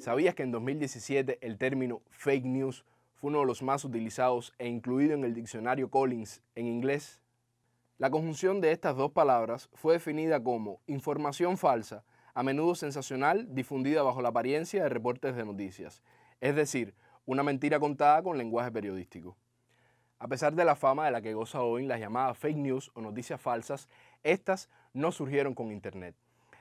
¿Sabías que en 2017 el término fake news fue uno de los más utilizados e incluido en el diccionario Collins en inglés? La conjunción de estas dos palabras fue definida como información falsa, a menudo sensacional, difundida bajo la apariencia de reportes de noticias, es decir, una mentira contada con lenguaje periodístico. A pesar de la fama de la que goza hoy las llamadas fake news o noticias falsas, estas no surgieron con Internet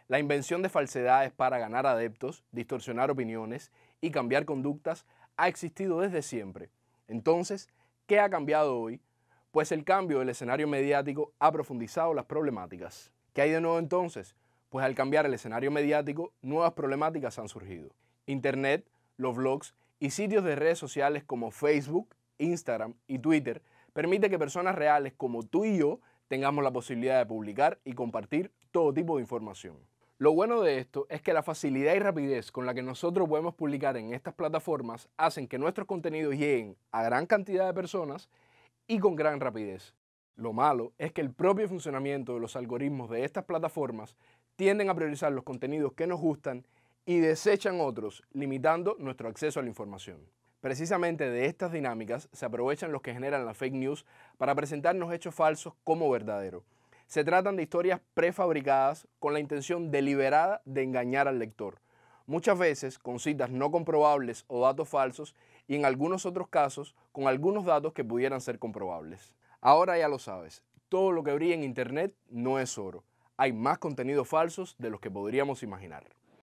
la invención de falsedades para ganar adeptos, distorsionar opiniones y cambiar conductas ha existido desde siempre. Entonces, ¿qué ha cambiado hoy? Pues el cambio del escenario mediático ha profundizado las problemáticas. ¿Qué hay de nuevo entonces? Pues al cambiar el escenario mediático, nuevas problemáticas han surgido. Internet, los blogs y sitios de redes sociales como Facebook, Instagram y Twitter permite que personas reales como tú y yo tengamos la posibilidad de publicar y compartir todo tipo de información. Lo bueno de esto es que la facilidad y rapidez con la que nosotros podemos publicar en estas plataformas hacen que nuestros contenidos lleguen a gran cantidad de personas y con gran rapidez. Lo malo es que el propio funcionamiento de los algoritmos de estas plataformas tienden a priorizar los contenidos que nos gustan y desechan otros, limitando nuestro acceso a la información. Precisamente de estas dinámicas se aprovechan los que generan la fake news para presentarnos hechos falsos como verdaderos se tratan de historias prefabricadas con la intención deliberada de engañar al lector, muchas veces con citas no comprobables o datos falsos y en algunos otros casos con algunos datos que pudieran ser comprobables. Ahora ya lo sabes, todo lo que brilla en Internet no es oro. Hay más contenidos falsos de los que podríamos imaginar.